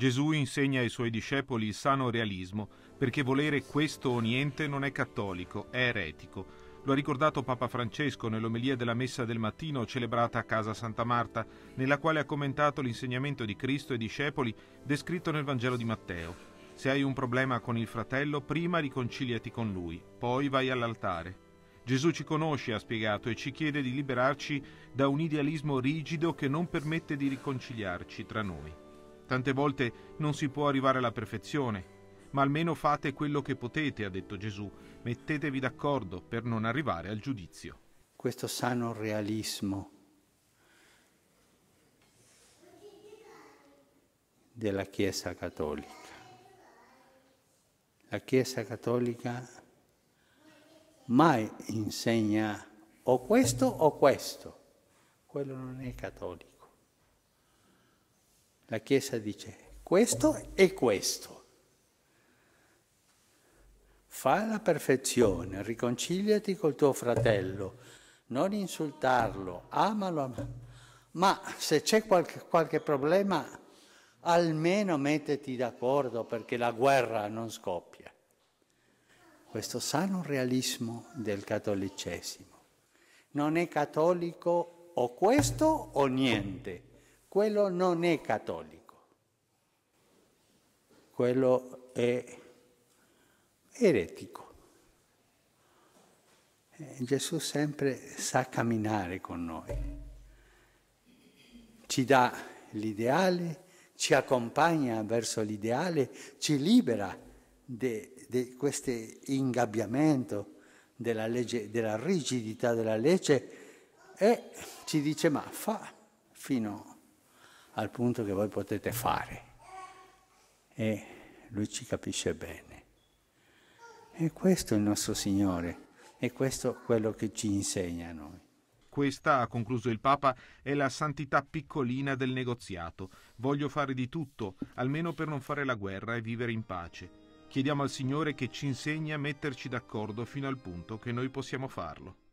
Gesù insegna ai suoi discepoli il sano realismo, perché volere questo o niente non è cattolico, è eretico. Lo ha ricordato Papa Francesco nell'omelia della messa del mattino celebrata a casa Santa Marta, nella quale ha commentato l'insegnamento di Cristo ai discepoli descritto nel Vangelo di Matteo. Se hai un problema con il fratello, prima riconciliati con lui, poi vai all'altare. Gesù ci conosce, ha spiegato, e ci chiede di liberarci da un idealismo rigido che non permette di riconciliarci tra noi. Tante volte non si può arrivare alla perfezione, ma almeno fate quello che potete, ha detto Gesù, mettetevi d'accordo per non arrivare al giudizio. Questo sano realismo della Chiesa Cattolica. La Chiesa Cattolica mai insegna o questo o questo. Quello non è cattolico. La Chiesa dice questo e questo. Fa la perfezione, riconciliati col tuo fratello, non insultarlo, amalo, ma se c'è qualche, qualche problema almeno mettiti d'accordo perché la guerra non scoppia. Questo sano realismo del cattolicesimo. Non è cattolico o questo o niente. Quello non è cattolico, quello è eretico. E Gesù sempre sa camminare con noi, ci dà l'ideale, ci accompagna verso l'ideale, ci libera di questo ingabbiamento della, legge, della rigidità della legge e ci dice ma fa fino a al punto che voi potete fare. E lui ci capisce bene. E questo è il nostro Signore, e questo è quello che ci insegna a noi. Questa, ha concluso il Papa, è la santità piccolina del negoziato. Voglio fare di tutto, almeno per non fare la guerra e vivere in pace. Chiediamo al Signore che ci insegni a metterci d'accordo fino al punto che noi possiamo farlo.